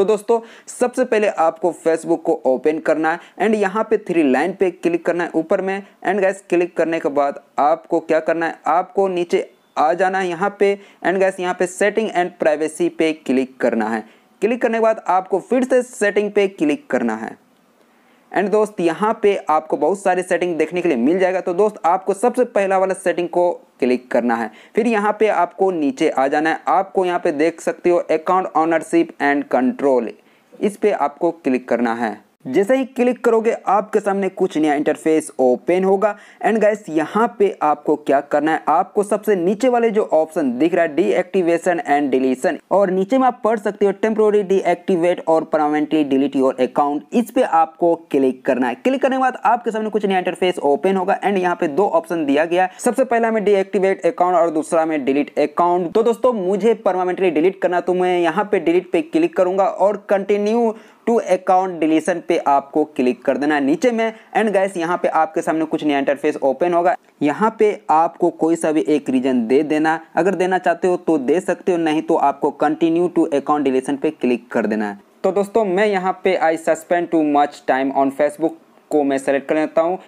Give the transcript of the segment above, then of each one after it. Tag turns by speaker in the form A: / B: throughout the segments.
A: तो दोस्तों सबसे पहले आपको फेसबुक को ओपन करना है एंड यहाँ पे थ्री लाइन पे क्लिक करना है ऊपर में एंड गैस क्लिक करने के बाद आपको क्या करना है आपको नीचे आ जाना है यहाँ पे एंड गैस यहाँ पे सेटिंग एंड प्राइवेसी पे क्लिक करना है क्लिक करने के बाद आपको फिर से सेटिंग पे क्लिक करना है एंड दोस्त यहाँ पे आपको बहुत सारे सेटिंग देखने के लिए मिल जाएगा तो दोस्त आपको सबसे पहला वाला सेटिंग को क्लिक करना है फिर यहाँ पे आपको नीचे आ जाना है आपको यहाँ पे देख सकते हो अकाउंट ऑनरशिप एंड कंट्रोल इस पर आपको क्लिक करना है जैसे ही क्लिक करोगे आपके सामने कुछ नया इंटरफेस ओपन होगा एंड गाइस यहाँ पे आपको क्या करना है आपको सबसे नीचे वाले जो ऑप्शन दिख रहा है डीएक्टिवेशन एंड डिलीशन और नीचे में आप पढ़ सकते हो टेम्प्रोरी डीएक्टिवेट और परमानेंटली डिलीट योर अकाउंट इस पे आपको क्लिक करना है क्लिक करने के बाद आपके सामने कुछ नया इंटरफेस ओपन होगा एंड यहाँ पे दो ऑप्शन दिया गया है सबसे पहला में डीएक्टिवेट अकाउंट और दूसरा में डिलीट अकाउंट तो दोस्तों मुझे परमानेंटली डिलीट करना तो मैं यहाँ पे डिलीट पे क्लिक करूंगा और कंटिन्यू टू अकाउंट डिलीशन पे आपको क्लिक कर देना है नीचे में एंड गैस यहाँ पे आपके सामने कुछ नया इंटरफेस ओपन होगा यहाँ पे आपको कोई सा भी एक रीजन दे देना अगर देना चाहते हो तो दे सकते हो नहीं तो आपको कंटिन्यू टू अकाउंट डिलीशन पे क्लिक कर देना है तो दोस्तों मैं यहाँ पे I suspend too much time on Facebook को मैं सेलेक्ट कर लेता हूँ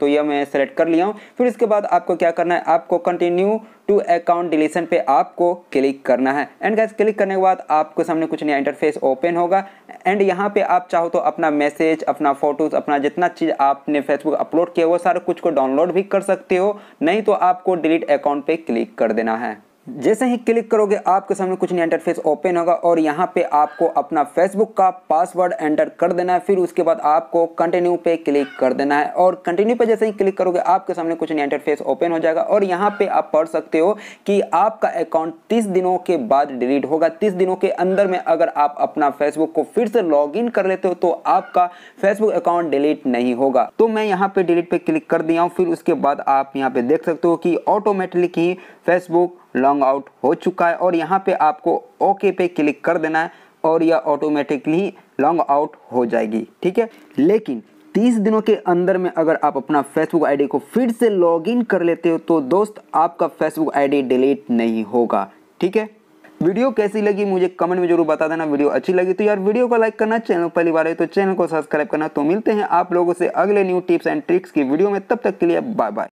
A: तो यह मैं सेलेक्ट कर लिया हूँ फिर इसके बाद आपको क्या करना है आपको कंटिन्यू टू अकाउंट डिलीशन पे आपको क्लिक करना है एंड गैस क्लिक करने के बाद आपके सामने कुछ नया इंटरफेस ओपन होगा एंड यहाँ पे आप चाहो तो अपना मैसेज अपना फोटोज़ अपना जितना चीज़ आपने फेसबुक अपलोड किया वो सारा कुछ को डाउनलोड भी कर सकते हो नहीं तो आपको डिलीट अकाउंट पे क्लिक कर देना है जैसे ही क्लिक करोगे आपके सामने कुछ नहीं इंटरफेस ओपन होगा और यहाँ पे आपको अपना फेसबुक का पासवर्ड एंटर कर देना है फिर उसके बाद आपको कंटिन्यू पे क्लिक कर देना है और कंटिन्यू पे जैसे ही क्लिक करोगे आपके सामने कुछ नहीं इंटरफेस ओपन हो जाएगा और यहाँ पे आप पढ़ सकते हो कि आपका अकाउंट तीस दिनों के बाद डिलीट होगा तीस दिनों के अंदर में अगर आप अपना फेसबुक को फिर से लॉग कर लेते हो तो आपका फेसबुक अकाउंट डिलीट नहीं होगा तो मैं यहाँ पे डिलीट पे क्लिक कर दिया हूँ फिर उसके बाद आप यहाँ पे देख सकते हो कि ऑटोमेटिकली ही फेसबुक लॉन्ग आउट हो चुका है और यहाँ पे आपको ओके पे क्लिक कर देना है और यह ऑटोमेटिकली लॉन्ग आउट हो जाएगी ठीक है लेकिन 30 दिनों के अंदर में अगर आप अपना फेसबुक आईडी को फिर से लॉगिन कर लेते हो तो दोस्त आपका फेसबुक आईडी डिलीट नहीं होगा ठीक है वीडियो कैसी लगी मुझे कमेंट में जरूर बता देना वीडियो अच्छी लगी तो यार वीडियो को लाइक करना चैनल पहली बार है तो चैनल को सब्सक्राइब करना तो मिलते हैं आप लोगों से अगले न्यू टिप्स एंड ट्रिक्स की वीडियो में तब तक के लिए बाय बाय